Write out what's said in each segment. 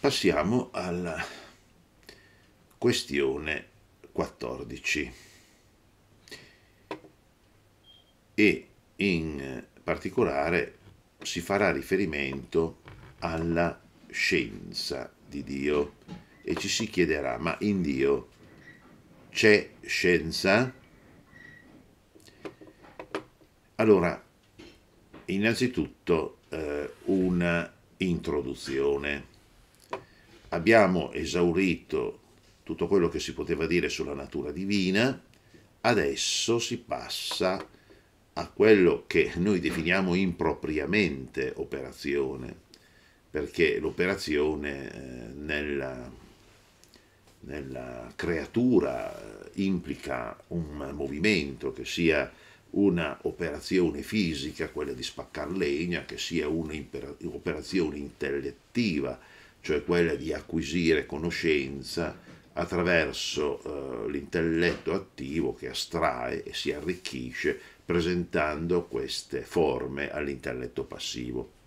Passiamo alla questione 14 e in particolare si farà riferimento alla scienza di Dio e ci si chiederà ma in Dio c'è scienza? Allora, innanzitutto eh, una introduzione abbiamo esaurito tutto quello che si poteva dire sulla natura divina, adesso si passa a quello che noi definiamo impropriamente operazione, perché l'operazione eh, nella, nella creatura eh, implica un movimento che sia una operazione fisica, quella di spaccar legna, che sia un'operazione intellettiva, cioè quella di acquisire conoscenza attraverso eh, l'intelletto attivo che astrae e si arricchisce presentando queste forme all'intelletto passivo.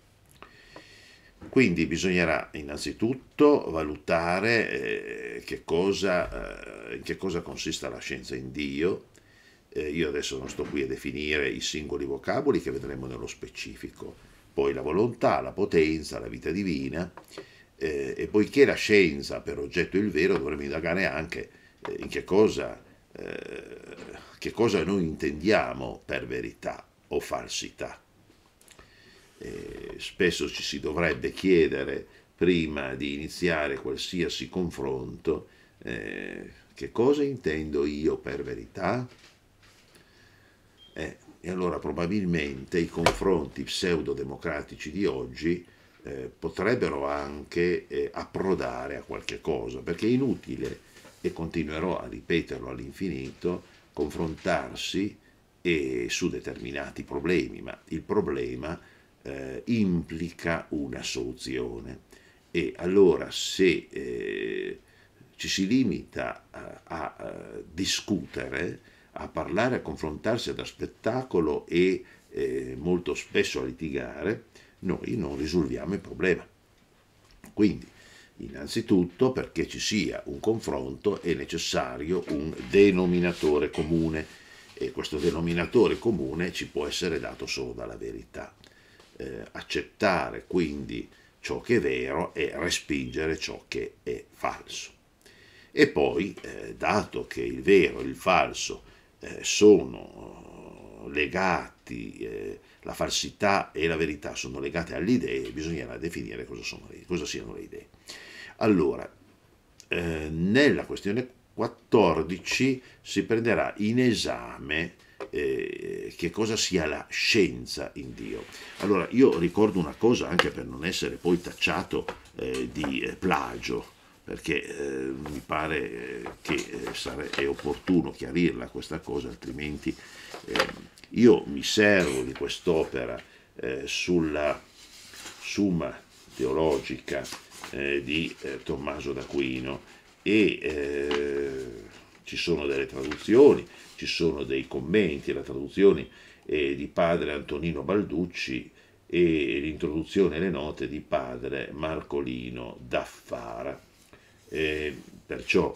Quindi bisognerà innanzitutto valutare eh, che, cosa, eh, in che cosa consista la scienza in Dio. Eh, io adesso non sto qui a definire i singoli vocaboli che vedremo nello specifico, poi la volontà, la potenza, la vita divina eh, e poiché la scienza per oggetto il vero dovremmo indagare anche eh, in che cosa, eh, che cosa noi intendiamo per verità o falsità. Eh, spesso ci si dovrebbe chiedere prima di iniziare qualsiasi confronto eh, che cosa intendo io per verità? Eh, e allora probabilmente i confronti pseudodemocratici di oggi eh, potrebbero anche eh, approdare a qualche cosa, perché è inutile, e continuerò a ripeterlo all'infinito, confrontarsi eh, su determinati problemi, ma il problema eh, implica una soluzione. E allora se eh, ci si limita a, a, a, discutere, a parlare, a confrontarsi ad spettacolo e eh, molto spesso a litigare, noi non risolviamo il problema. Quindi, innanzitutto, perché ci sia un confronto è necessario un denominatore comune e questo denominatore comune ci può essere dato solo dalla verità. Eh, accettare quindi ciò che è vero e respingere ciò che è falso. E poi, eh, dato che il vero e il falso eh, sono legati, eh, la falsità e la verità sono legate alle idee, bisognerà definire cosa, sono, cosa siano le idee. Allora, eh, nella questione 14 si prenderà in esame eh, che cosa sia la scienza in Dio. Allora, io ricordo una cosa anche per non essere poi tacciato eh, di eh, plagio, perché eh, mi pare eh, che sare- è opportuno chiarirla questa cosa, altrimenti eh, io mi servo di quest'opera eh, sulla Summa teologica eh, di eh, Tommaso d'Aquino e eh, ci sono delle traduzioni, ci sono dei commenti, la traduzione di padre Antonino Balducci e l'introduzione e le note di padre Marcolino Daffara. Eh, perciò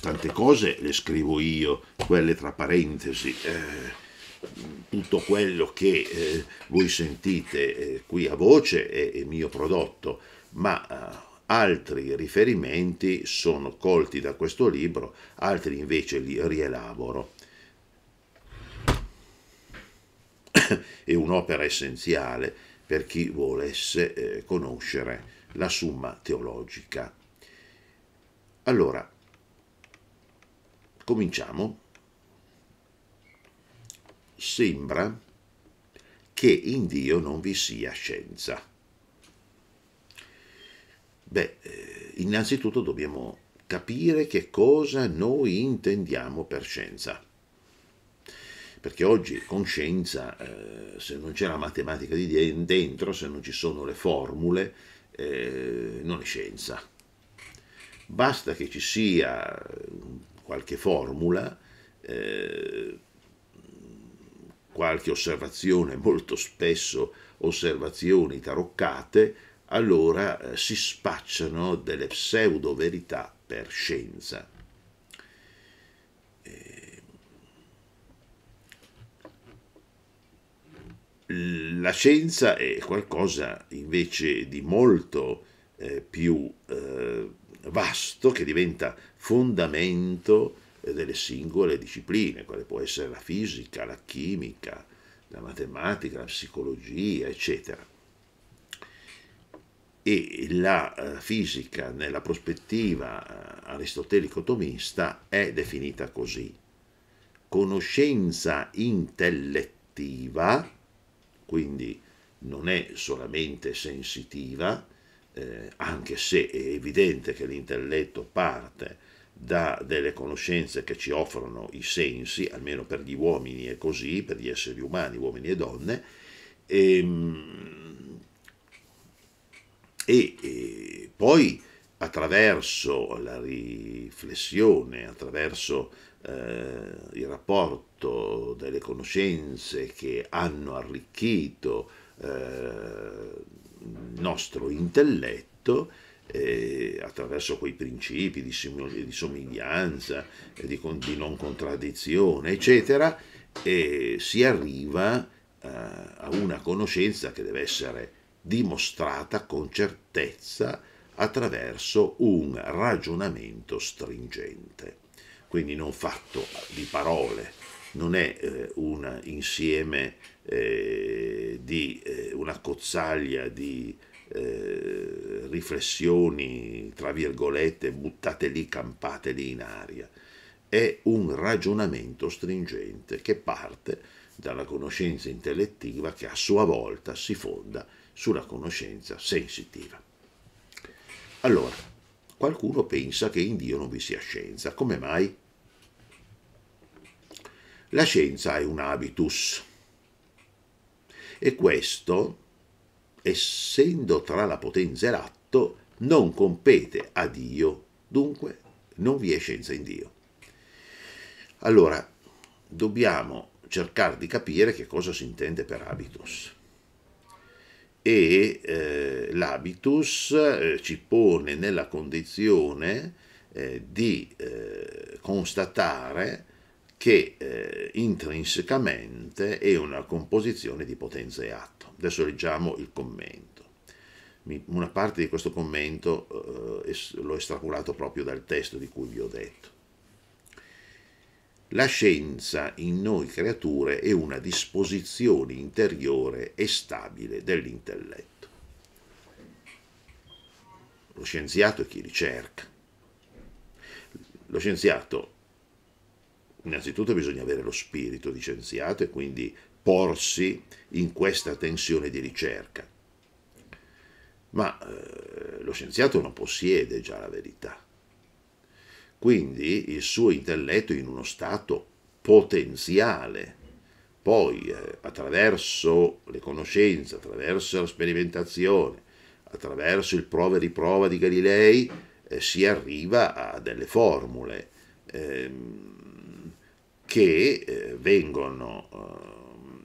tante cose le scrivo io, quelle tra parentesi, eh, tutto quello che eh, voi sentite eh, qui a voce è, è mio prodotto, ma eh, altri riferimenti sono colti da questo libro, altri invece li rielaboro. è un'opera essenziale per chi volesse eh, conoscere la summa teologica. Allora, Cominciamo. Sembra che in Dio non vi sia scienza. Beh, eh, innanzitutto dobbiamo capire che cosa noi intendiamo per scienza. Perché oggi con scienza, eh, se non c'è la matematica di dentro, se non ci sono le formule, eh, non è scienza. Basta che ci sia qualche formula, eh, qualche osservazione, molto spesso osservazioni taroccate, allora eh, si spacciano delle pseudo verità per scienza. Eh, la scienza è qualcosa invece di molto eh, più eh, vasto che diventa fondamento delle singole discipline, quale può essere la fisica, la chimica, la matematica, la psicologia, eccetera. E la eh, fisica nella prospettiva eh, aristotelico-tomista è definita così. Conoscenza intellettiva, quindi non è solamente sensitiva, eh, anche se è evidente che l'intelletto parte da delle conoscenze che ci offrono i sensi, almeno per gli uomini è così, per gli esseri umani, uomini e donne, e, ehm, e, e poi attraverso la riflessione, attraverso eh, il rapporto delle conoscenze che hanno arricchito eh, il nostro intelletto, eh, attraverso quei principi di, di somiglianza, eh, di, di, non contraddizione, eccetera, eh, si arriva eh, a una conoscenza che deve essere dimostrata con certezza attraverso un ragionamento stringente, quindi non fatto di parole, non è eh, un insieme eh, di eh, una cozzaglia di eh, riflessioni, tra virgolette, buttate lì, campate lì in aria. È un ragionamento stringente che parte dalla conoscenza intellettiva che a sua volta si fonda sulla conoscenza sensitiva. Allora, qualcuno pensa che in Dio non vi sia scienza. Come mai? La scienza è un habitus e questo essendo tra la potenza e l'atto, non compete a Dio, dunque non vi è scienza in Dio. Allora, dobbiamo cercare di capire che cosa si intende per habitus. E eh, l'habitus eh, ci pone nella condizione eh, di eh, constatare che eh, intrinsecamente è una composizione di potenza e atto. Adesso leggiamo il commento. Mi, una parte di questo commento eh, es, l'ho estrapolato proprio dal testo di cui vi ho detto. La scienza in noi creature è una disposizione interiore e stabile dell'intelletto. Lo scienziato è chi ricerca. Lo scienziato innanzitutto bisogna avere lo spirito di scienziato e quindi porsi in questa tensione di ricerca. Ma eh, lo scienziato non possiede già la verità. Quindi il suo intelletto è in uno stato potenziale. Poi eh, attraverso le conoscenze, attraverso la sperimentazione, attraverso il prova e riprova di Galilei eh, si arriva a delle formule. Ehm, che eh, vengono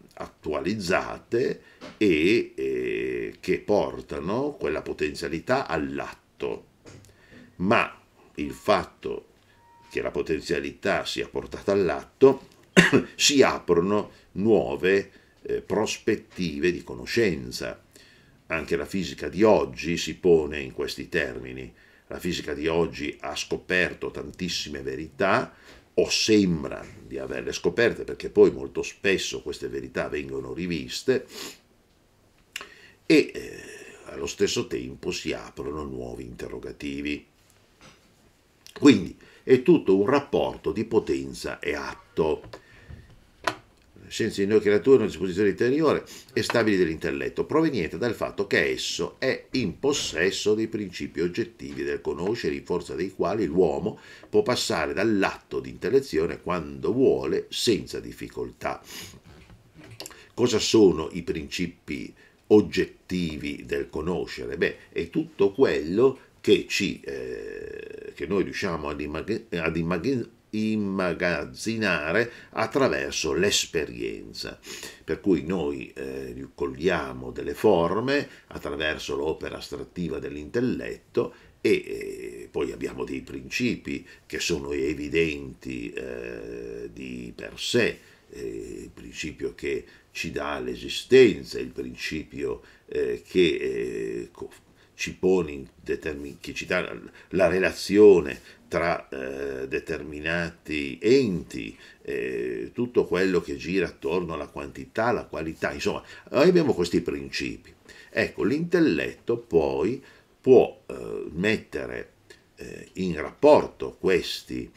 eh, attualizzate e eh, che portano quella potenzialità all'atto. Ma il fatto che la potenzialità sia portata all'atto si aprono nuove eh, prospettive di conoscenza. Anche la fisica di oggi si pone in questi termini. La fisica di oggi ha scoperto tantissime verità o sembra di averle scoperte, perché poi molto spesso queste verità vengono riviste, e eh, allo stesso tempo si aprono nuovi interrogativi. Quindi è tutto un rapporto di potenza e atto scienza di noi creature, una disposizione interiore e stabili dell'intelletto, proveniente dal fatto che esso è in possesso dei principi oggettivi del conoscere, in forza dei quali l'uomo può passare dall'atto di intellezione quando vuole senza difficoltà. Cosa sono i principi oggettivi del conoscere? Beh, è tutto quello che, ci, eh, che noi riusciamo ad immaginare immagazzinare attraverso l'esperienza. Per cui noi eh, cogliamo delle forme attraverso l'opera astrattiva dell'intelletto e eh, poi abbiamo dei principi che sono evidenti eh, di per sé, eh, il principio che ci dà l'esistenza, il principio eh, che eh, ci pone che ci dà la relazione tra eh, determinati enti, eh, tutto quello che gira attorno alla quantità, alla qualità, insomma, noi abbiamo questi principi. Ecco, l'intelletto poi può eh, mettere eh, in rapporto questi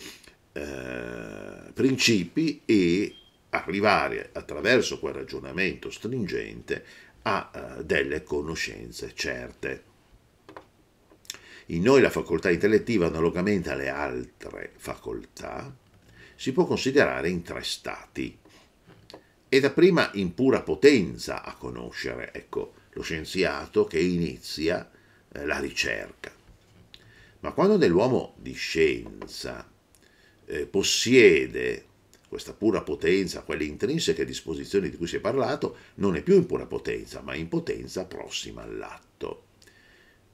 eh, principi e arrivare attraverso quel ragionamento stringente a eh, delle conoscenze certe. In noi la facoltà intellettiva, analogamente alle altre facoltà, si può considerare in tre stati. È dapprima in pura potenza a conoscere, ecco, lo scienziato che inizia eh, la ricerca. Ma quando nell'uomo di scienza eh, possiede questa pura potenza, quelle intrinseche disposizioni di cui si è parlato, non è più in pura potenza, ma in potenza prossima all'atto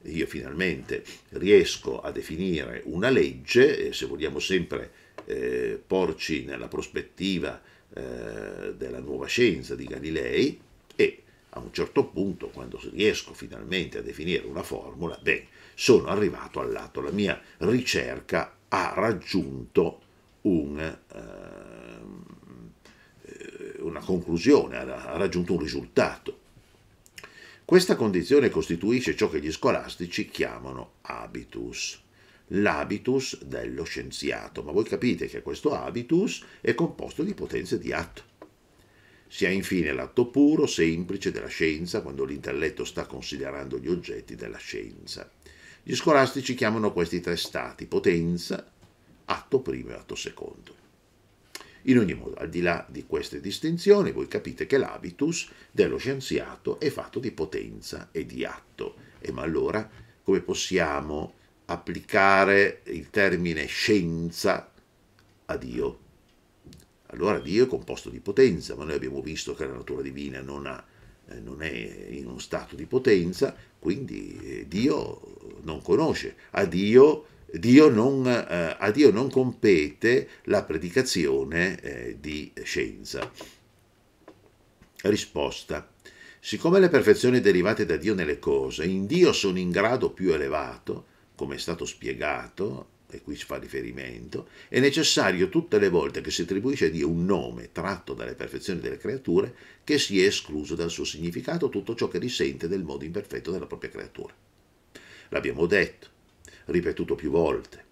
io finalmente riesco a definire una legge, se vogliamo sempre eh, porci nella prospettiva eh, della nuova scienza di Galilei, e a un certo punto, quando riesco finalmente a definire una formula, beh, sono arrivato al lato, la mia ricerca ha raggiunto un, ehm, eh, una conclusione, ha raggiunto un risultato. Questa condizione costituisce ciò che gli scolastici chiamano habitus, l'habitus dello scienziato, ma voi capite che questo habitus è composto di potenze di atto. Si ha infine l'atto puro, semplice della scienza, quando l'intelletto sta considerando gli oggetti della scienza. Gli scolastici chiamano questi tre stati potenza, atto primo e atto secondo. In ogni modo, al di là di queste distinzioni, voi capite che l'habitus dello scienziato è fatto di potenza e di atto. E ma allora come possiamo applicare il termine scienza a Dio? Allora Dio è composto di potenza, ma noi abbiamo visto che la natura divina non, ha, eh, non è in uno stato di potenza, quindi eh, Dio non conosce. A Dio Dio non, eh, a Dio non compete la predicazione eh, di scienza. Risposta. Siccome le perfezioni derivate da Dio nelle cose in Dio sono in grado più elevato, come è stato spiegato, e qui si fa riferimento, è necessario tutte le volte che si attribuisce a Dio un nome tratto dalle perfezioni delle creature che sia escluso dal suo significato tutto ciò che risente del modo imperfetto della propria creatura. L'abbiamo detto, ripetuto più volte.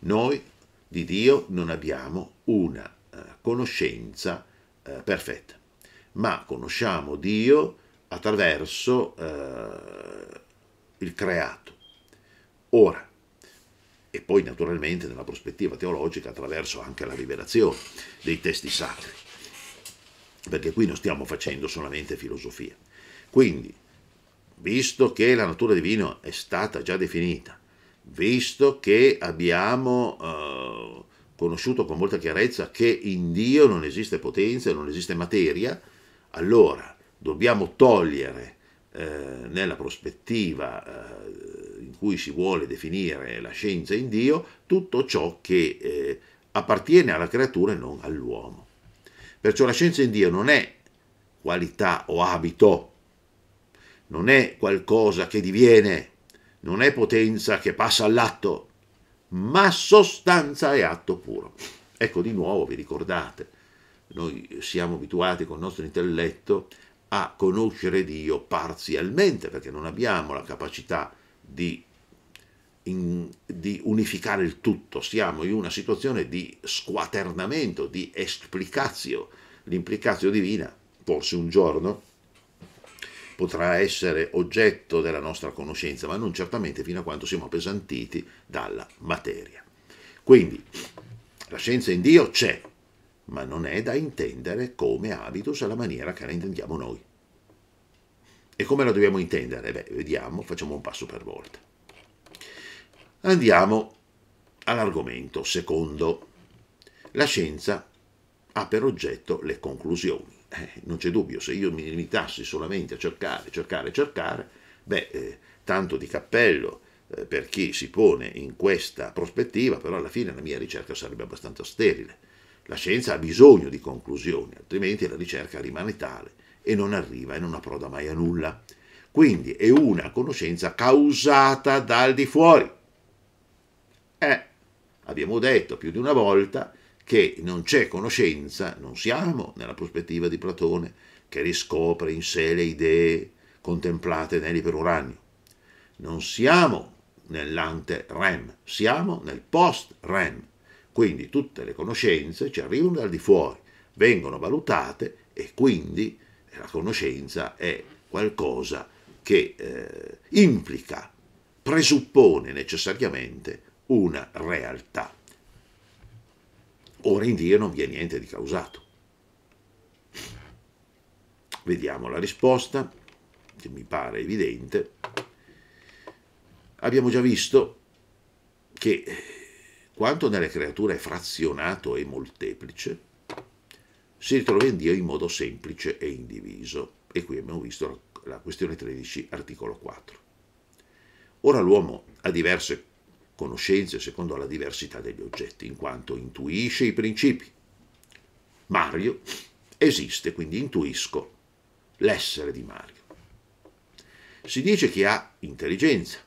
Noi di Dio non abbiamo una eh, conoscenza eh, perfetta, ma conosciamo Dio attraverso eh, il creato. Ora, e poi naturalmente nella prospettiva teologica attraverso anche la rivelazione dei testi sacri, perché qui non stiamo facendo solamente filosofia. Quindi, visto che la natura divina è stata già definita visto che abbiamo eh, conosciuto con molta chiarezza che in Dio non esiste potenza, non esiste materia, allora dobbiamo togliere eh, nella prospettiva eh, in cui si vuole definire la scienza in Dio tutto ciò che eh, appartiene alla creatura e non all'uomo. Perciò la scienza in Dio non è qualità o abito, non è qualcosa che diviene, non è potenza che passa all'atto, ma sostanza e atto puro. Ecco di nuovo, vi ricordate, noi siamo abituati con il nostro intelletto a conoscere Dio parzialmente perché non abbiamo la capacità di, in, di unificare il tutto, siamo in una situazione di squaternamento, di esplicazio, l'implicazio divina, forse un giorno potrà essere oggetto della nostra conoscenza, ma non certamente fino a quando siamo appesantiti dalla materia. Quindi la scienza in Dio c'è, ma non è da intendere come habitus alla maniera che la intendiamo noi. E come la dobbiamo intendere? Beh, vediamo, facciamo un passo per volta. Andiamo all'argomento secondo. La scienza ha per oggetto le conclusioni eh, non c'è dubbio, se io mi limitassi solamente a cercare, cercare, cercare, beh, eh, tanto di cappello eh, per chi si pone in questa prospettiva, però alla fine la mia ricerca sarebbe abbastanza sterile. La scienza ha bisogno di conclusioni, altrimenti la ricerca rimane tale e non arriva e non approda mai a nulla. Quindi è una conoscenza causata dal di fuori. Eh, abbiamo detto più di una volta che non c'è conoscenza, non siamo nella prospettiva di Platone, che riscopre in sé le idee contemplate nell'iperuranio. Non siamo nell'ante rem, siamo nel post rem. Quindi tutte le conoscenze ci arrivano dal di fuori, vengono valutate e quindi la conoscenza è qualcosa che eh, implica, presuppone necessariamente una realtà. Ora in Dio non vi è niente di causato. Vediamo la risposta, che mi pare evidente. Abbiamo già visto che quanto nelle creature è frazionato e molteplice, si ritrova in Dio in modo semplice e indiviso. E qui abbiamo visto la questione 13, articolo 4. Ora l'uomo ha diverse conoscenze secondo la diversità degli oggetti, in quanto intuisce i principi. Mario esiste, quindi intuisco l'essere di Mario. Si dice che ha intelligenza,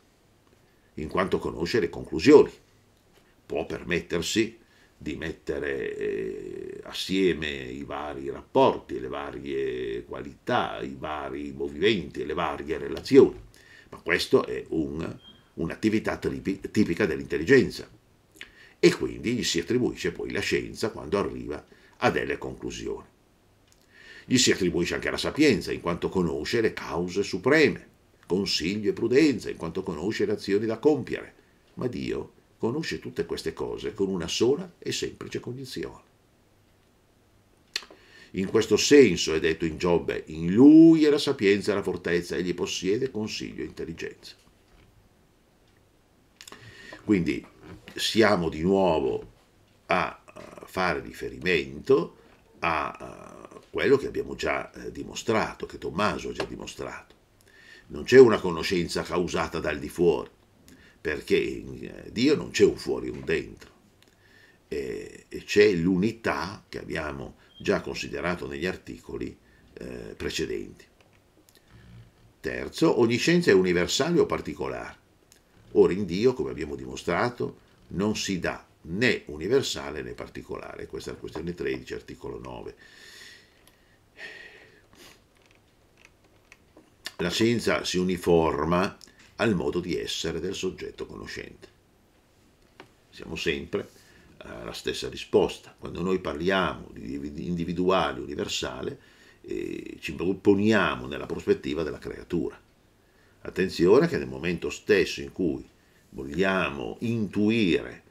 in quanto conosce le conclusioni, può permettersi di mettere eh, assieme i vari rapporti, le varie qualità, i vari movimenti, le varie relazioni, ma questo è un un'attività tipica dell'intelligenza e quindi gli si attribuisce poi la scienza quando arriva a delle conclusioni. Gli si attribuisce anche la sapienza in quanto conosce le cause supreme, consiglio e prudenza in quanto conosce le azioni da compiere, ma Dio conosce tutte queste cose con una sola e semplice condizione. In questo senso è detto in Giobbe, in lui è la sapienza e la fortezza, egli possiede consiglio e intelligenza. Quindi siamo di nuovo a fare riferimento a quello che abbiamo già eh, dimostrato, che Tommaso ha già dimostrato. Non c'è una conoscenza causata dal di fuori, perché in eh, Dio non c'è un fuori e un dentro. E c'è l'unità che abbiamo già considerato negli articoli eh, precedenti. Terzo, ogni scienza è universale o particolare. Ora in Dio, come abbiamo dimostrato, non si dà né universale né particolare. Questa è la questione 13, articolo 9. La scienza si uniforma al modo di essere del soggetto conoscente. Siamo sempre alla eh, stessa risposta. Quando noi parliamo di individuale, universale, eh, ci poniamo nella prospettiva della creatura Attenzione che nel momento stesso in cui vogliamo intuire,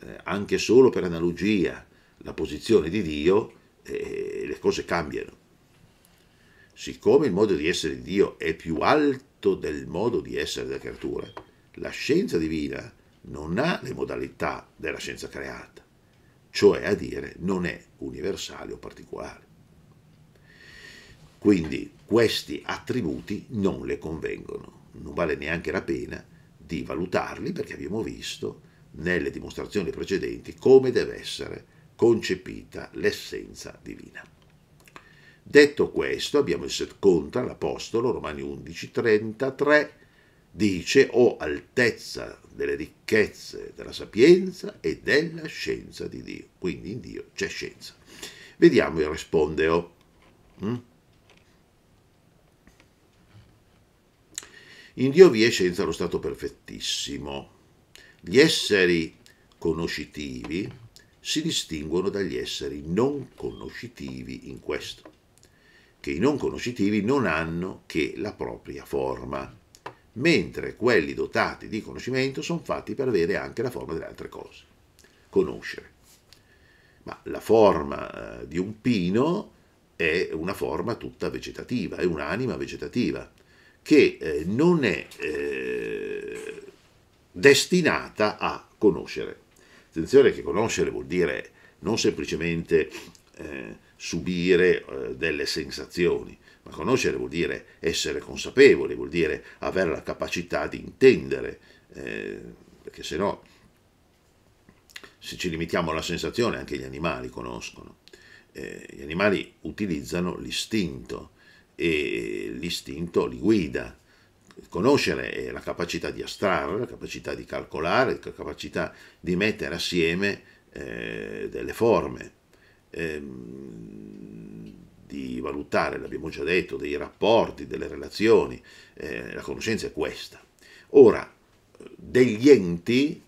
eh, anche solo per analogia, la posizione di Dio, eh, le cose cambiano. Siccome il modo di essere di Dio è più alto del modo di essere della creatura, la scienza divina non ha le modalità della scienza creata, cioè a dire non è universale o particolare. Quindi questi attributi non le convengono, non vale neanche la pena di valutarli perché abbiamo visto nelle dimostrazioni precedenti come deve essere concepita l'essenza divina. Detto questo, abbiamo il set contra, l'Apostolo, Romani 11, 33, dice o oh, altezza delle ricchezze della sapienza e della scienza di Dio. Quindi in Dio c'è scienza. Vediamo il rispondeo. Mm? In Dio vi è senza lo stato perfettissimo. Gli esseri conoscitivi si distinguono dagli esseri non conoscitivi in questo, che i non conoscitivi non hanno che la propria forma, mentre quelli dotati di conoscimento sono fatti per avere anche la forma delle altre cose, conoscere. Ma la forma eh, di un pino è una forma tutta vegetativa, è un'anima vegetativa che eh, non è eh, destinata a conoscere. Attenzione che conoscere vuol dire non semplicemente eh, subire eh, delle sensazioni, ma conoscere vuol dire essere consapevoli, vuol dire avere la capacità di intendere, eh, perché se no, se ci limitiamo alla sensazione, anche gli animali conoscono. Eh, gli animali utilizzano l'istinto, e l'istinto li guida. Conoscere è la capacità di astrarre, la capacità di calcolare, la capacità di mettere assieme eh, delle forme, ehm, di valutare, l'abbiamo già detto, dei rapporti, delle relazioni. Eh, la conoscenza è questa. Ora, degli enti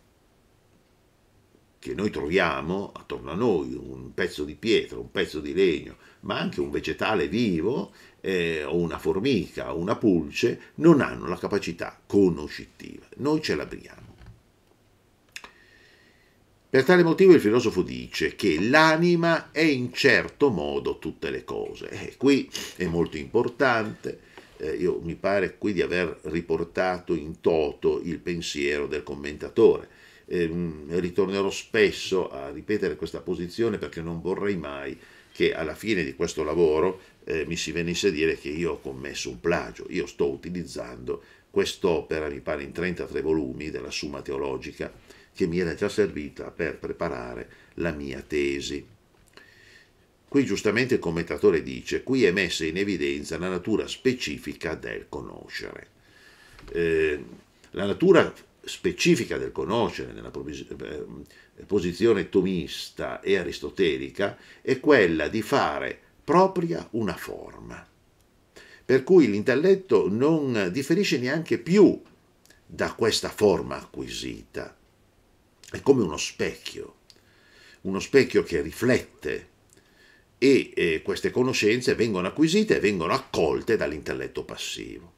che noi troviamo attorno a noi, un pezzo di pietra, un pezzo di legno, ma anche un vegetale vivo, eh, o una formica o una pulce non hanno la capacità conoscitiva. Noi ce l'abbiamo. Per tale motivo il filosofo dice che l'anima è in certo modo tutte le cose. E eh, qui è molto importante, eh, io mi pare qui di aver riportato in toto il pensiero del commentatore. Eh, ritornerò spesso a ripetere questa posizione perché non vorrei mai che alla fine di questo lavoro eh, mi si venisse a dire che io ho commesso un plagio. Io sto utilizzando quest'opera, mi pare in 33 volumi, della Summa Teologica, che mi era già servita per preparare la mia tesi. Qui giustamente il commentatore dice, qui è messa in evidenza la natura specifica del conoscere. Eh, la natura specifica del conoscere nella eh, posizione tomista e aristotelica è quella di fare propria una forma. Per cui l'intelletto non differisce neanche più da questa forma acquisita. È come uno specchio, uno specchio che riflette e eh, queste conoscenze vengono acquisite e vengono accolte dall'intelletto passivo.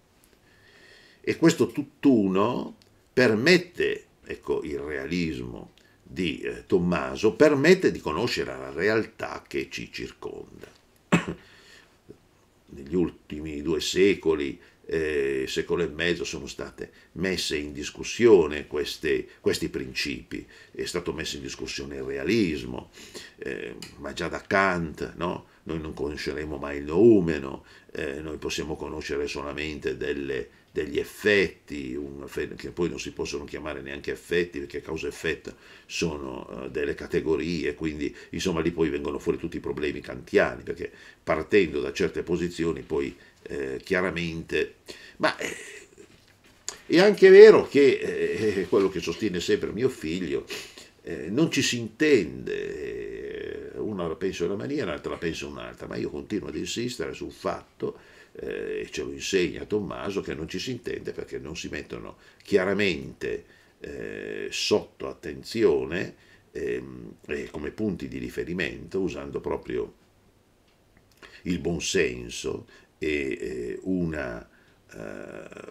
E questo tutt'uno permette, ecco il realismo di eh, Tommaso, permette di conoscere la realtà che ci circonda negli ultimi due secoli, eh, secolo e mezzo, sono state messe in discussione queste, questi principi, è stato messo in discussione il realismo, eh, ma già da Kant, no? noi non conosceremo mai il noumeno, eh, noi possiamo conoscere solamente delle degli effetti, effetto, che poi non si possono chiamare neanche effetti perché causa e effetto sono eh, delle categorie, quindi insomma lì poi vengono fuori tutti i problemi kantiani, perché partendo da certe posizioni poi eh, chiaramente... Ma eh, è anche vero che eh, quello che sostiene sempre mio figlio, eh, non ci si intende, eh, una la pensa in una maniera, l'altra la pensa un'altra, ma io continuo ad insistere sul fatto eh, ce lo insegna Tommaso, che non ci si intende perché non si mettono chiaramente eh, sotto attenzione ehm, eh, come punti di riferimento, usando proprio il buonsenso e eh, una, eh,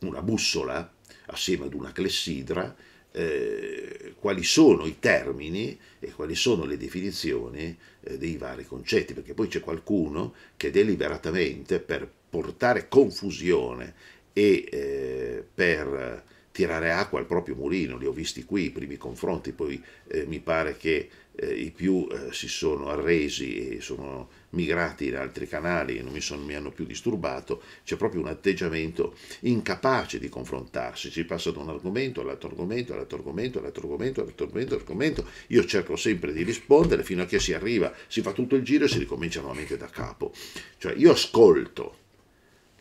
una bussola assieme ad una clessidra eh, quali sono i termini e quali sono le definizioni eh, dei vari concetti, perché poi c'è qualcuno che deliberatamente per portare confusione e eh, per tirare acqua al proprio mulino, li ho visti qui i primi confronti, poi eh, mi pare che eh, i più si sono arresi e sono migrati da altri canali e non mi, sono, mi hanno più disturbato, c'è proprio un atteggiamento incapace di confrontarsi, si passa da un argomento all'altro argomento, all'altro argomento, all'altro argomento, all'altro argomento, all'argomento, io cerco sempre di rispondere fino a che si arriva, si fa tutto il giro e si ricomincia nuovamente da capo. Cioè io ascolto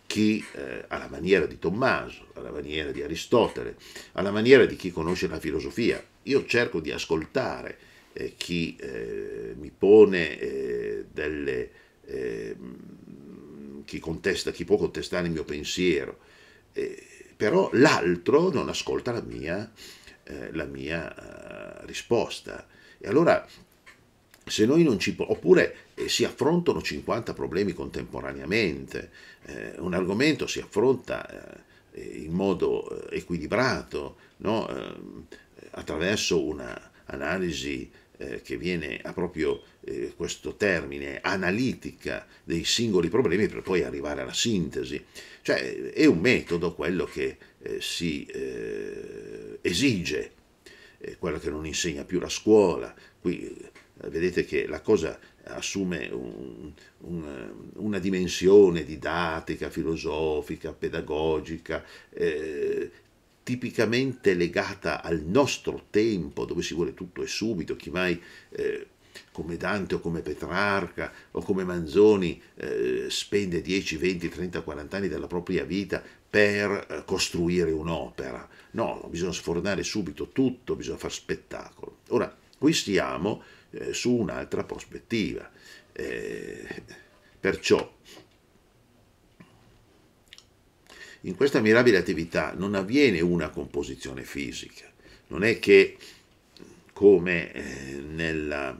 chi eh, alla maniera di Tommaso, alla maniera di Aristotele, alla maniera di chi conosce la filosofia, io cerco di ascoltare eh, chi eh, mi pone eh, delle... Ehm, chi, contesta, chi può contestare il mio pensiero, eh, però l'altro non ascolta la mia, eh, la mia eh, risposta. E allora se noi non ci oppure eh, si affrontano 50 problemi contemporaneamente, eh, un argomento si affronta eh, in modo equilibrato, no? Ehm, attraverso un'analisi eh, che viene a proprio eh, questo termine, analitica dei singoli problemi per poi arrivare alla sintesi. Cioè è un metodo quello che eh, si eh, esige, eh, quello che non insegna più la scuola. Qui eh, vedete che la cosa assume un, un, una dimensione didattica, filosofica, pedagogica, eh, tipicamente legata al nostro tempo, dove si vuole tutto e subito, chi mai eh, come Dante o come Petrarca o come Manzoni eh, spende 10, 20, 30, 40 anni della propria vita per eh, costruire un'opera. No, bisogna sfornare subito tutto, bisogna fare spettacolo. Ora, qui stiamo eh, su un'altra prospettiva. Eh, perciò in questa mirabile attività non avviene una composizione fisica, non è che come eh, nella,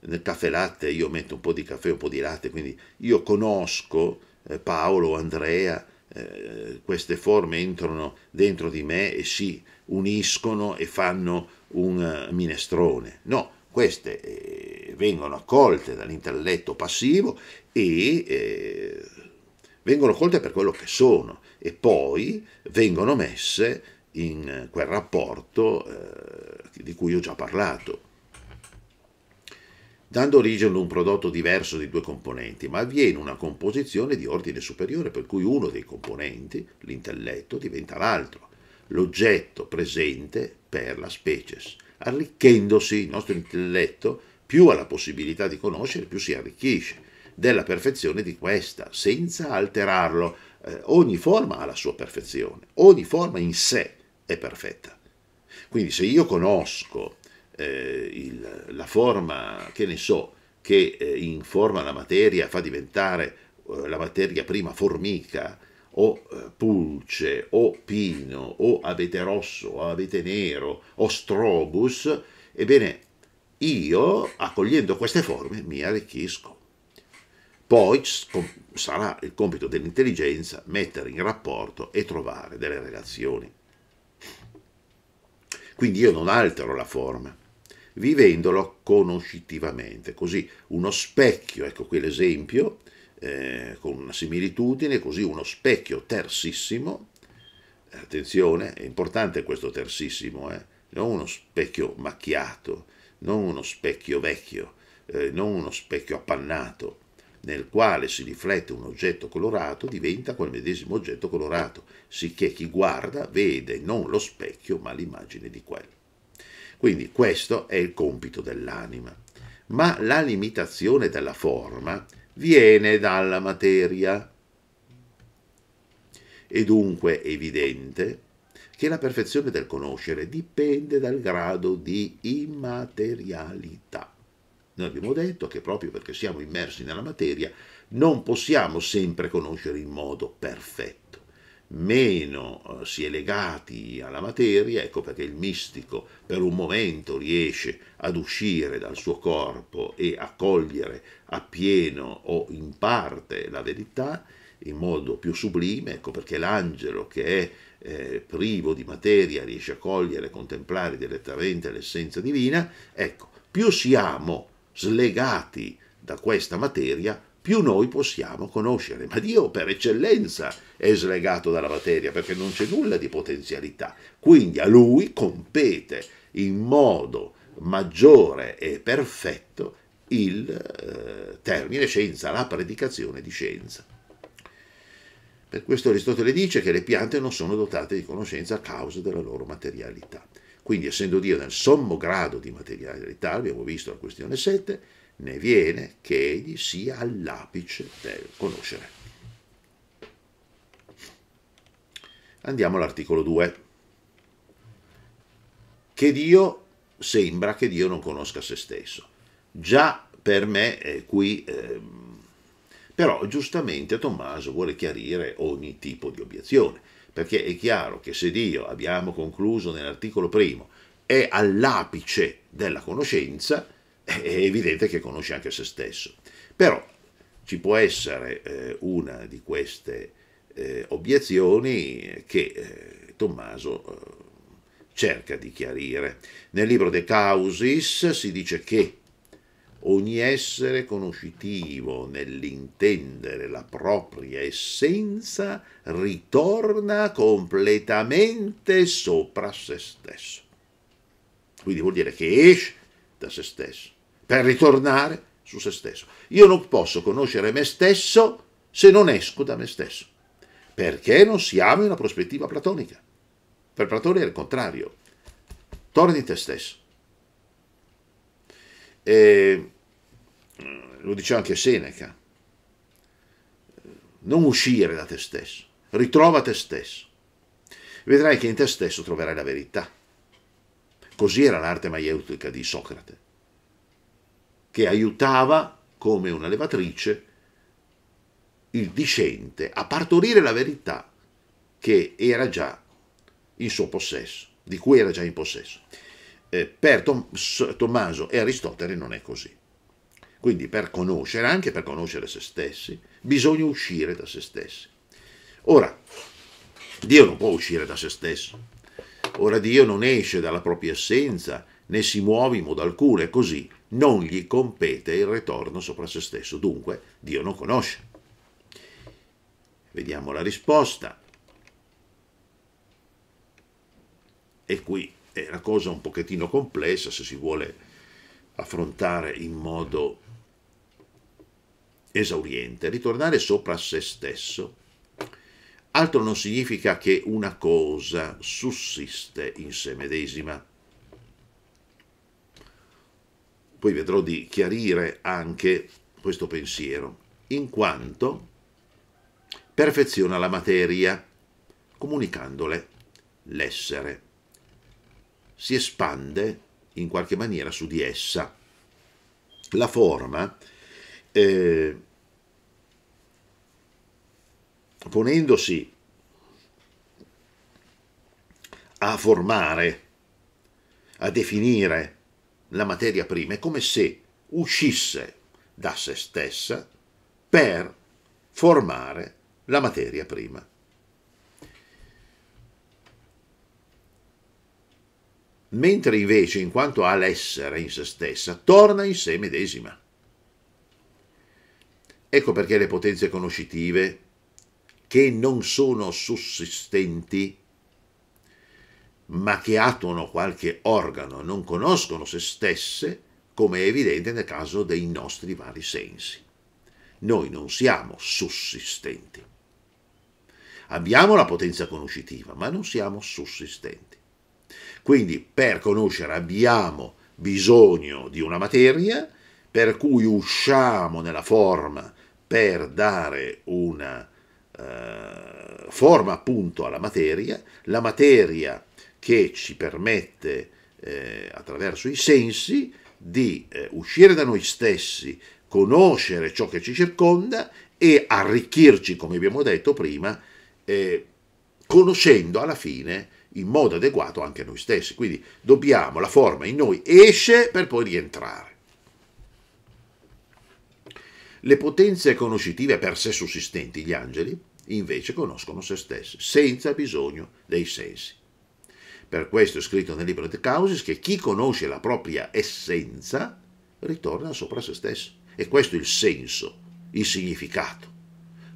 nel caffè latte io metto un po' di caffè, un po' di latte, quindi io conosco eh, Paolo, Andrea, eh, queste forme entrano dentro di me e si uniscono e fanno un minestrone. No, queste vengono accolte dall'intelletto passivo e vengono colte per quello che sono e poi vengono messe in quel rapporto eh, di cui ho già parlato dando origine a un prodotto diverso di due componenti, ma avviene una composizione di ordine superiore per cui uno dei componenti, l'intelletto, diventa l'altro, l'oggetto presente per la species. Arricchendosi il nostro intelletto, più ha la possibilità di conoscere, più si arricchisce della perfezione di questa, senza alterarlo. Eh, ogni forma ha la sua perfezione, ogni forma in sé è perfetta. Quindi se io conosco eh, il, la forma, che ne so, che eh, informa la materia, fa diventare eh, la materia prima formica, o eh, pulce, o pino, o avete rosso, o avete nero, o strobus, ebbene io, accogliendo queste forme, mi arricchisco. Poi sarà il compito dell'intelligenza mettere in rapporto e trovare delle relazioni. Quindi io non altero la forma, vivendolo conoscitivamente, così uno specchio, ecco qui l'esempio, eh, con una similitudine, così uno specchio tersissimo, attenzione, è importante questo tersissimo, eh? non uno specchio macchiato, non uno specchio vecchio, eh, non uno specchio appannato, nel quale si riflette un oggetto colorato diventa quel medesimo oggetto colorato, sicché chi guarda vede non lo specchio ma l'immagine di quello. Quindi questo è il compito dell'anima. Ma la limitazione della forma viene dalla materia. È dunque evidente che la perfezione del conoscere dipende dal grado di immaterialità noi abbiamo detto che proprio perché siamo immersi nella materia non possiamo sempre conoscere in modo perfetto. Meno eh, si è legati alla materia, ecco perché il mistico per un momento riesce ad uscire dal suo corpo e a cogliere appieno o in parte la verità in modo più sublime, ecco perché l'angelo che è eh, privo di materia riesce a cogliere e contemplare direttamente l'essenza divina, ecco, più siamo slegati da questa materia, più noi possiamo conoscere. Ma Dio per eccellenza è slegato dalla materia perché non c'è nulla di potenzialità. Quindi a Lui compete in modo maggiore e perfetto il eh, termine scienza, la predicazione di scienza. Per questo Aristotele dice che le piante non sono dotate di conoscenza a causa della loro materialità. Quindi essendo Dio nel sommo grado di materialità, abbiamo visto la questione 7, ne viene che egli sia all'apice del conoscere. Andiamo all'articolo 2. Che Dio sembra che Dio non conosca se stesso. Già per me eh, qui, eh, però giustamente Tommaso vuole chiarire ogni tipo di obiezione perché è chiaro che se Dio, abbiamo concluso nell'articolo primo, è all'apice della conoscenza, è evidente che conosce anche se stesso. Però ci può essere eh, una di queste eh, obiezioni che eh, Tommaso eh, cerca di chiarire. Nel libro De Causis si dice che ogni essere conoscitivo nell'intendere la propria essenza ritorna completamente sopra se stesso. Quindi vuol dire che esce da se stesso per ritornare su se stesso. Io non posso conoscere me stesso se non esco da me stesso, perché non siamo in una prospettiva platonica. Per Platone è il contrario. Torni te stesso e mm, lo diceva anche Seneca, non uscire da te stesso, ritrova te stesso. Vedrai che in te stesso troverai la verità. Così era l'arte maieutica di Socrate, che aiutava come una levatrice il discente a partorire la verità che era già in suo possesso, di cui era già in possesso. Eh, per Tom, Tommaso e Aristotele non è così. Quindi per conoscere, anche per conoscere se stessi, bisogna uscire da se stessi. Ora, Dio non può uscire da se stesso. Ora Dio non esce dalla propria essenza, né si muove in modo alcuno, e così non gli compete il ritorno sopra se stesso. Dunque, Dio non conosce. Vediamo la risposta. E qui è una cosa un pochettino complessa se si vuole affrontare in modo esauriente, ritornare sopra se stesso. Altro non significa che una cosa sussiste in sé medesima. Poi vedrò di chiarire anche questo pensiero, in quanto perfeziona la materia, comunicandole l'essere si espande in qualche maniera su di essa. La forma, eh, ponendosi a formare, a definire la materia prima, è come se uscisse da se stessa per formare la materia prima. mentre invece, in quanto ha l'essere in se stessa, torna in sé medesima. Ecco perché le potenze conoscitive, che non sono sussistenti, ma che attuano qualche organo non conoscono se stesse, come è evidente nel caso dei nostri vari sensi. Noi non siamo sussistenti. Abbiamo la potenza conoscitiva, ma non siamo sussistenti. Quindi per conoscere abbiamo bisogno di una materia, per cui usciamo nella forma per dare una eh, forma appunto alla materia, la materia che ci permette eh, attraverso i sensi di eh, uscire da noi stessi, conoscere ciò che ci circonda e arricchirci, come abbiamo detto prima, eh, conoscendo alla fine in modo adeguato anche noi stessi. Quindi dobbiamo, la forma in noi esce per poi rientrare. Le potenze conoscitive per sé sussistenti, gli angeli, invece conoscono se stessi, senza bisogno dei sensi. Per questo è scritto nel libro di Causis che chi conosce la propria essenza ritorna sopra se stesso. E questo è il senso, il significato.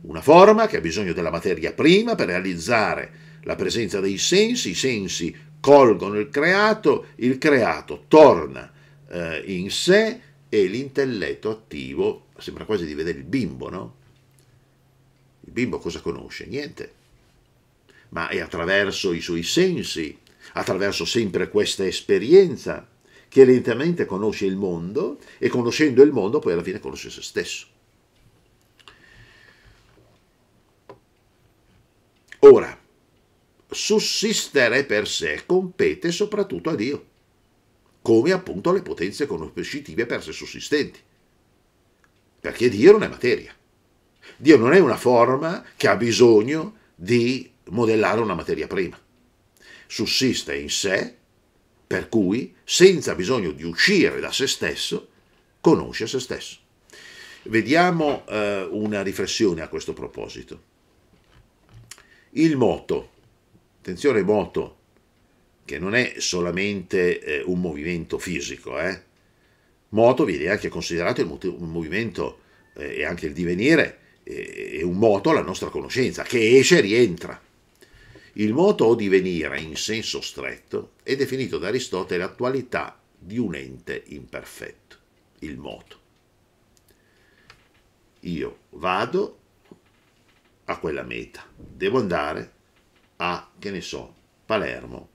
Una forma che ha bisogno della materia prima per realizzare la presenza dei sensi, i sensi colgono il creato, il creato torna eh, in sé e l'intelletto attivo, sembra quasi di vedere il bimbo, no? Il bimbo cosa conosce? Niente. Ma è attraverso i suoi sensi, attraverso sempre questa esperienza, che lentamente conosce il mondo e conoscendo il mondo poi alla fine conosce se stesso. Ora, sussistere per sé compete soprattutto a Dio, come appunto alle potenze conoscitive per sé sussistenti. Perché Dio non è materia. Dio non è una forma che ha bisogno di modellare una materia prima. Sussiste in sé, per cui, senza bisogno di uscire da se stesso, conosce se stesso. Vediamo eh, una riflessione a questo proposito. Il moto Attenzione moto, che non è solamente eh, un movimento fisico, eh? moto viene anche considerato il un movimento eh, e anche il divenire eh, è un moto alla nostra conoscenza, che esce e rientra. Il moto o divenire in senso stretto è definito da Aristotele attualità di un ente imperfetto, il moto. Io vado a quella meta, devo andare a, che ne so, Palermo.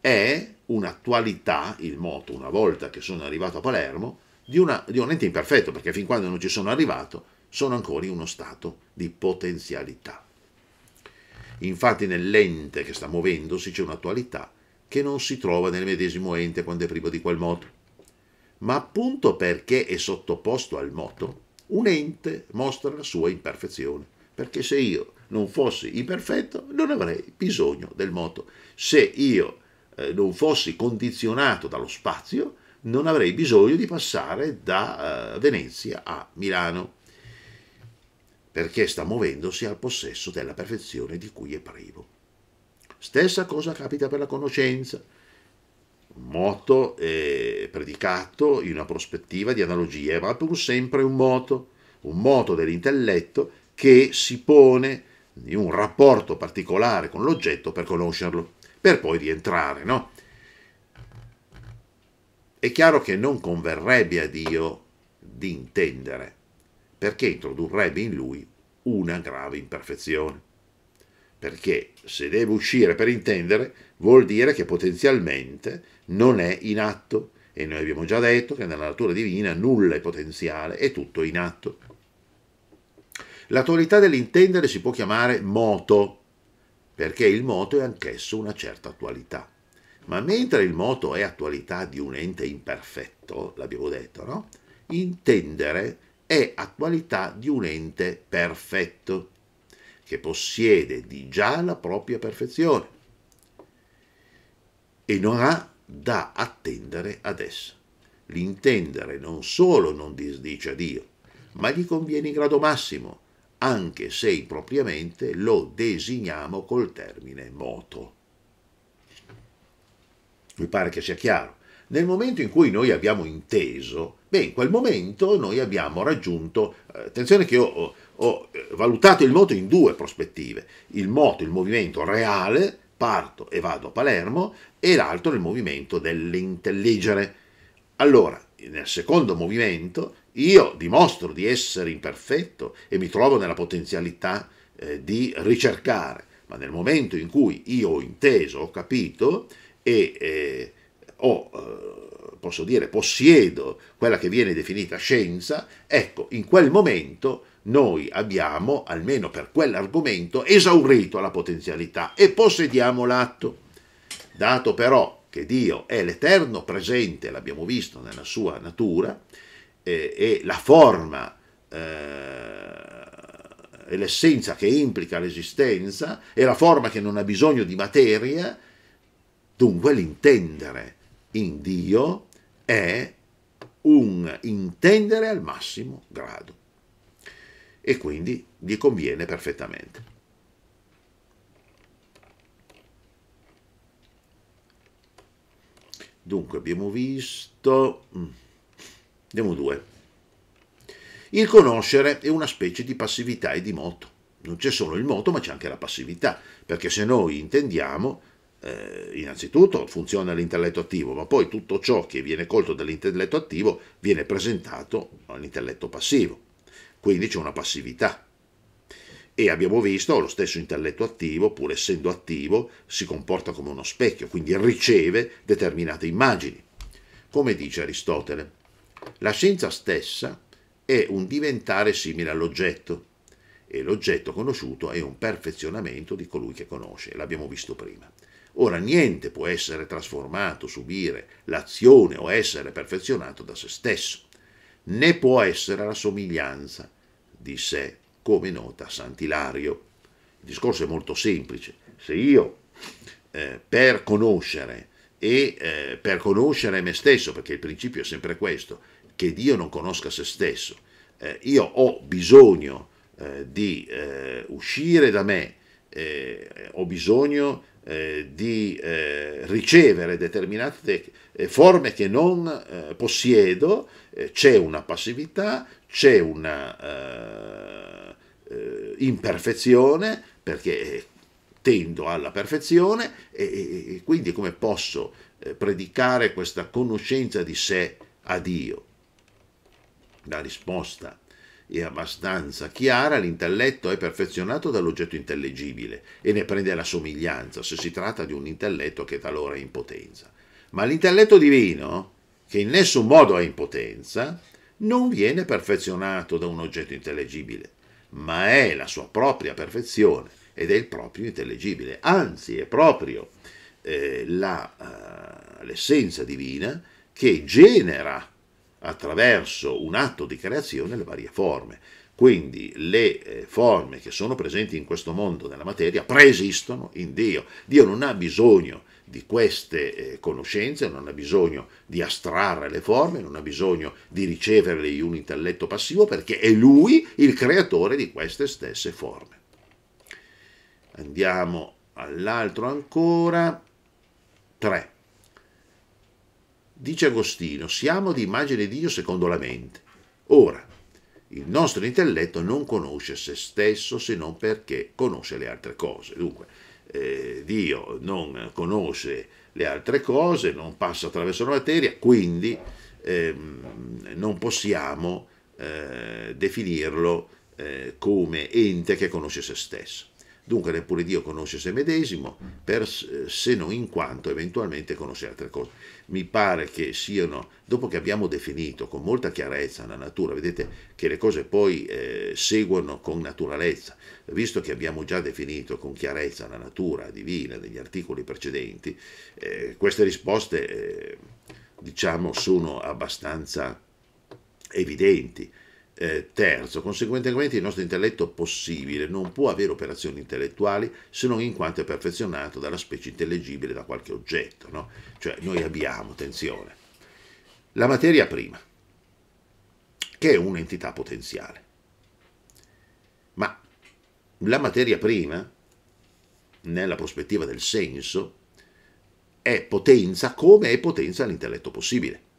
È un'attualità, il moto, una volta che sono arrivato a Palermo, di, una, di un ente imperfetto, perché fin quando non ci sono arrivato, sono ancora in uno stato di potenzialità. Infatti nell'ente che sta muovendosi c'è un'attualità che non si trova nel medesimo ente quando è privo di quel moto. Ma appunto perché è sottoposto al moto, un ente mostra la sua imperfezione. Perché se io non fossi imperfetto, non avrei bisogno del moto. Se io eh, non fossi condizionato dallo spazio, non avrei bisogno di passare da eh, Venezia a Milano, perché sta muovendosi al possesso della perfezione di cui è privo. Stessa cosa capita per la conoscenza. moto è predicato in una prospettiva di analogia, ma pur sempre un moto, un moto dell'intelletto che si pone di un rapporto particolare con l'oggetto per conoscerlo, per poi rientrare, no? È chiaro che non converrebbe a Dio di intendere, perché introdurrebbe in lui una grave imperfezione. Perché se deve uscire per intendere, vuol dire che potenzialmente non è in atto. E noi abbiamo già detto che nella natura divina nulla è potenziale, è tutto in atto. L'attualità dell'intendere si può chiamare moto, perché il moto è anch'esso una certa attualità. Ma mentre il moto è attualità di un ente imperfetto, l'abbiamo detto, no? Intendere è attualità di un ente perfetto, che possiede di già la propria perfezione e non ha da attendere ad essa. L'intendere non solo non disdice a Dio, ma gli conviene in grado massimo, anche se impropriamente lo designiamo col termine moto. Mi pare che sia chiaro. Nel momento in cui noi abbiamo inteso, beh, in quel momento noi abbiamo raggiunto, eh, attenzione che io ho, ho eh, valutato il moto in due prospettive, il moto, il movimento reale, parto e vado a Palermo, e l'altro il movimento dell'intelligere. Allora, nel secondo movimento io dimostro di essere imperfetto e mi trovo nella potenzialità eh, di ricercare, ma nel momento in cui io ho inteso, ho capito e eh, ho, eh, posso dire, possiedo quella che viene definita scienza, ecco, in quel momento noi abbiamo, almeno per quell'argomento, esaurito la potenzialità e possediamo l'atto. Dato però che Dio è l'eterno presente, l'abbiamo visto nella sua natura, eh, e la forma eh, e l'essenza che implica l'esistenza e la forma che non ha bisogno di materia, dunque l'intendere in Dio è un intendere al massimo grado e quindi gli conviene perfettamente. Dunque abbiamo visto... Mm, Andiamo due. Il conoscere è una specie di passività e di moto. Non c'è solo il moto, ma c'è anche la passività, perché se noi intendiamo, eh, innanzitutto funziona l'intelletto attivo, ma poi tutto ciò che viene colto dall'intelletto attivo viene presentato all'intelletto passivo. Quindi c'è una passività. E abbiamo visto lo stesso intelletto attivo, pur essendo attivo, si comporta come uno specchio, quindi riceve determinate immagini. Come dice Aristotele, la scienza stessa è un diventare simile all'oggetto e l'oggetto conosciuto è un perfezionamento di colui che conosce, l'abbiamo visto prima. Ora niente può essere trasformato, subire l'azione o essere perfezionato da se stesso, né può essere la somiglianza di sé, come nota Sant'Ilario. Il discorso è molto semplice. Se io eh, per conoscere e eh, per conoscere me stesso, perché il principio è sempre questo, che Dio non conosca se stesso. Eh, io ho bisogno eh, di eh, uscire da me, eh, ho bisogno eh, di ricevere determinate forme che non possiedo, c'è una passività, c'è una imperfezione, perché tendo alla perfezione e, quindi come posso predicare questa conoscenza di sé a Dio? La risposta è abbastanza chiara, l'intelletto è perfezionato dall'oggetto intellegibile e ne prende la somiglianza se si tratta di un intelletto che talora è in potenza. Ma l'intelletto divino, che in nessun modo è in potenza, non viene perfezionato da un oggetto intellegibile, ma è la sua propria perfezione ed è il proprio intellegibile. Anzi, è proprio eh, la, uh, l'essenza divina che genera attraverso un atto di creazione le varie forme. Quindi le eh, forme che sono presenti in questo mondo della materia preesistono in Dio. Dio non ha bisogno di queste eh, conoscenze, non ha bisogno di astrarre le forme, non ha bisogno di riceverle in un intelletto passivo perché è lui il creatore di queste stesse forme. Andiamo all'altro ancora. 3. Dice Agostino, siamo di immagine di Dio secondo la mente. Ora, il nostro intelletto non conosce se stesso se non perché conosce le altre cose. Dunque, eh, Dio non conosce le altre cose, non passa attraverso la materia, quindi ehm, non possiamo eh, definirlo eh, come ente che conosce se stesso. Dunque neppure Dio conosce se medesimo, per, eh, se non in quanto eventualmente conosce altre cose. Mi pare che siano, dopo che abbiamo definito con molta chiarezza la natura, vedete che le cose poi eh, seguono con naturalezza, visto che abbiamo già definito con chiarezza la natura divina negli articoli precedenti, eh, queste risposte eh, diciamo sono abbastanza evidenti eh, terzo, conseguentemente il nostro intelletto possibile non può avere operazioni intellettuali se non in quanto è perfezionato dalla specie intellegibile da qualche oggetto. No? Cioè noi abbiamo, attenzione, la materia prima, che è un'entità potenziale. Ma la materia prima, nella prospettiva del senso, è potenza come è potenza l'intelletto possibile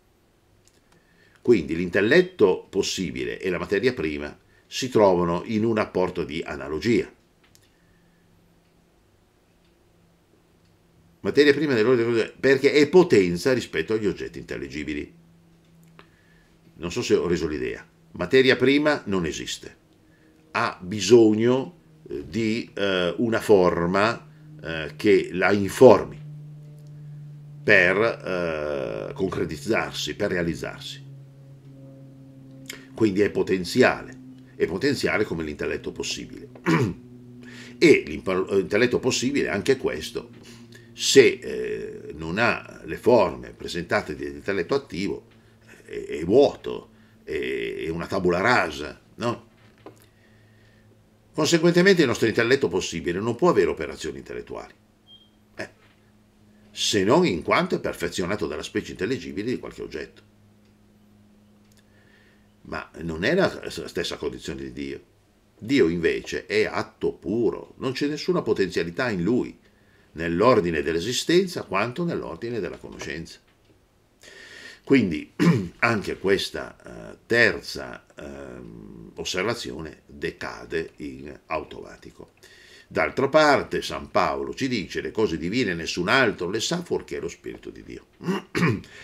quindi l'intelletto possibile e la materia prima si trovano in un rapporto di analogia. Materia prima dell'ordine perché è potenza rispetto agli oggetti intelligibili. Non so se ho reso l'idea. Materia prima non esiste. Ha bisogno eh, di eh, una forma eh, che la informi per eh, concretizzarsi, per realizzarsi quindi è potenziale, è potenziale come l'intelletto possibile. e l'intelletto possibile, anche questo, se eh, non ha le forme presentate di attivo, è, è vuoto, è, è, una tabula rasa, no? Conseguentemente il nostro intelletto possibile non può avere operazioni intellettuali, eh, se non in quanto è perfezionato dalla specie intelligibile di qualche oggetto ma non è la stessa condizione di Dio. Dio invece è atto puro, non c'è nessuna potenzialità in lui, nell'ordine dell'esistenza quanto nell'ordine della conoscenza. Quindi anche questa eh, terza ehm, osservazione decade in automatico. D'altra parte San Paolo ci dice le cose divine nessun altro le sa fuorché lo Spirito di Dio.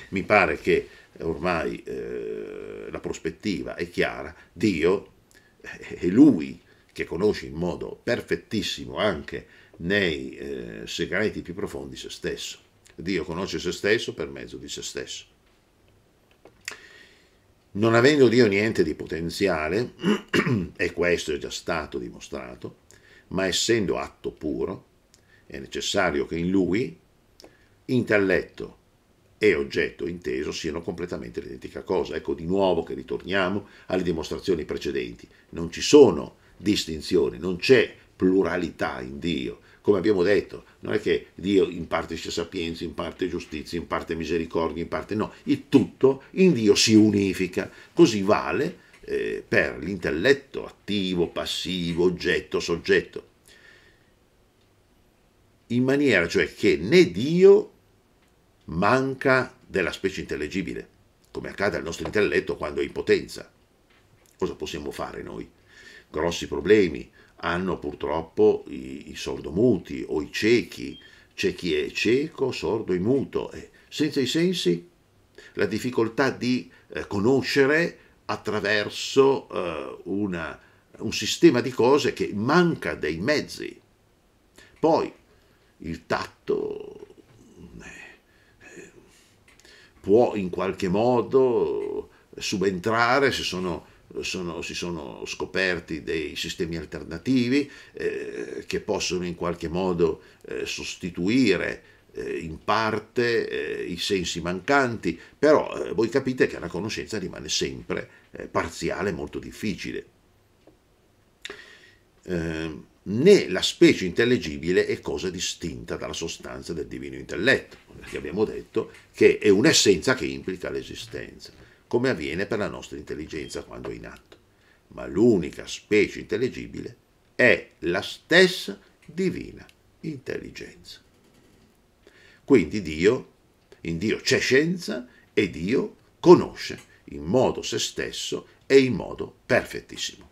Mi pare che ormai eh, la prospettiva è chiara, Dio eh, è Lui che conosce in modo perfettissimo anche nei eh, segreti più profondi se stesso. Dio conosce se stesso per mezzo di se stesso. Non avendo Dio niente di potenziale, e questo è già stato dimostrato, ma essendo atto puro, è necessario che in lui intelletto, e oggetto inteso siano completamente l'identica cosa. Ecco di nuovo che ritorniamo alle dimostrazioni precedenti. Non ci sono distinzioni, non c'è pluralità in Dio. Come abbiamo detto, non è che Dio in parte sia sapienza, in parte giustizia, in parte misericordia, in parte no. Il tutto in Dio si unifica. Così vale eh, per l'intelletto attivo, passivo, oggetto, soggetto. In maniera cioè che né Dio manca della specie intellegibile, come accade al nostro intelletto quando è in potenza. Cosa possiamo fare noi? Grossi problemi hanno purtroppo i, i sordomuti o i ciechi, c'è chi è cieco, sordo e muto, e senza i sensi la difficoltà di eh, conoscere attraverso eh, una, un sistema di cose che manca dei mezzi. Poi il tatto può in qualche modo subentrare se sono, sono, si sono scoperti dei sistemi alternativi eh, che possono in qualche modo eh, sostituire eh, in parte eh, i sensi mancanti, però eh, voi capite che la conoscenza rimane sempre eh, parziale, molto difficile. Eh, né la specie intellegibile è cosa distinta dalla sostanza del divino intelletto, perché abbiamo detto che è un'essenza che implica l'esistenza, come avviene per la nostra intelligenza quando è in atto. Ma l'unica specie intellegibile è la stessa divina intelligenza. Quindi Dio, in Dio c'è scienza e Dio conosce in modo se stesso e in modo perfettissimo.